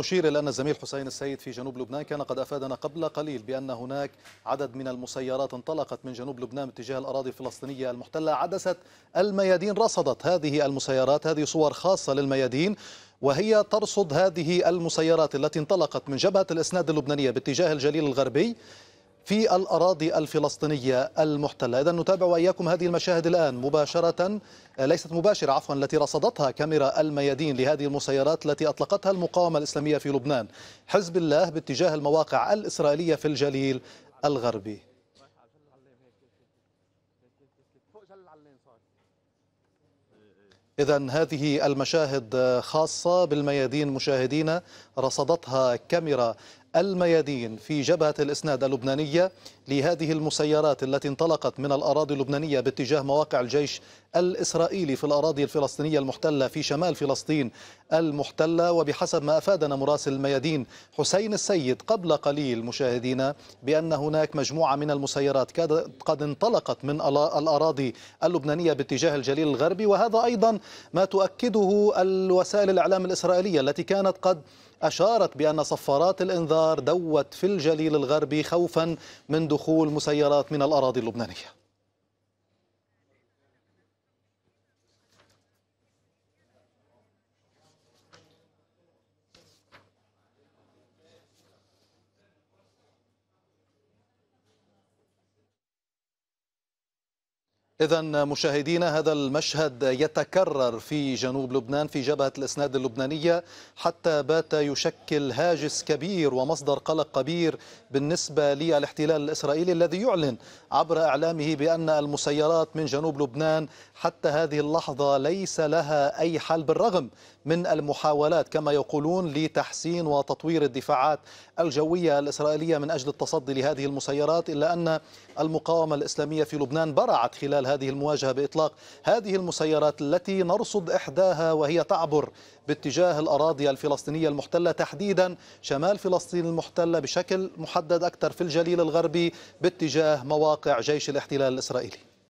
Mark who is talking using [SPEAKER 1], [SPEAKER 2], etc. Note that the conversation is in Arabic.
[SPEAKER 1] أشير إلى أن الزميل حسين السيد في جنوب لبنان كان قد أفادنا قبل قليل بأن هناك عدد من المسيرات انطلقت من جنوب لبنان اتجاه الأراضي الفلسطينية المحتلة عدسة الميادين رصدت هذه المسيرات هذه صور خاصة للميادين وهي ترصد هذه المسيرات التي انطلقت من جبهة الإسناد اللبنانية باتجاه الجليل الغربي في الأراضي الفلسطينية المحتلة إذا نتابع وإياكم هذه المشاهد الآن مباشرة آه، ليست مباشرة عفوا التي رصدتها كاميرا الميادين لهذه المسيرات التي أطلقتها المقاومة الإسلامية في لبنان حزب الله باتجاه المواقع الإسرائيلية في الجليل الغربي إذا هذه المشاهد خاصة بالميادين مشاهدينا رصدتها كاميرا الميادين في جبهة الإسناد اللبنانية لهذه المسيرات التي انطلقت من الأراضي اللبنانية باتجاه مواقع الجيش الإسرائيلي في الأراضي الفلسطينية المحتلة في شمال فلسطين المحتلة وبحسب ما أفادنا مراسل الميادين حسين السيد قبل قليل مشاهدينا بأن هناك مجموعة من المسيرات قد انطلقت من الأراضي اللبنانية باتجاه الجليل الغربي وهذا أيضا ما تؤكده الوسائل الإعلام الإسرائيلية التي كانت قد أشارت بأن صفارات الإنذار الأنهار دوت في الجليل الغربي خوفا من دخول مسيرات من الأراضي اللبنانية إذا مشاهدينا هذا المشهد يتكرر في جنوب لبنان في جبهة الإسناد اللبنانية حتى بات يشكل هاجس كبير ومصدر قلق كبير بالنسبة للاحتلال الإسرائيلي الذي يعلن عبر إعلامه بأن المسيرات من جنوب لبنان حتى هذه اللحظة ليس لها أي حل بالرغم من المحاولات كما يقولون لتحسين وتطوير الدفاعات الجوية الإسرائيلية من أجل التصدي لهذه المسيرات إلا أن المقاومة الإسلامية في لبنان برعت خلال خلال هذه المواجهة بإطلاق هذه المسيرات التي نرصد إحداها وهي تعبر باتجاه الأراضي الفلسطينية المحتلة تحديدا شمال فلسطين المحتلة بشكل محدد أكثر في الجليل الغربي باتجاه مواقع جيش الاحتلال الإسرائيلي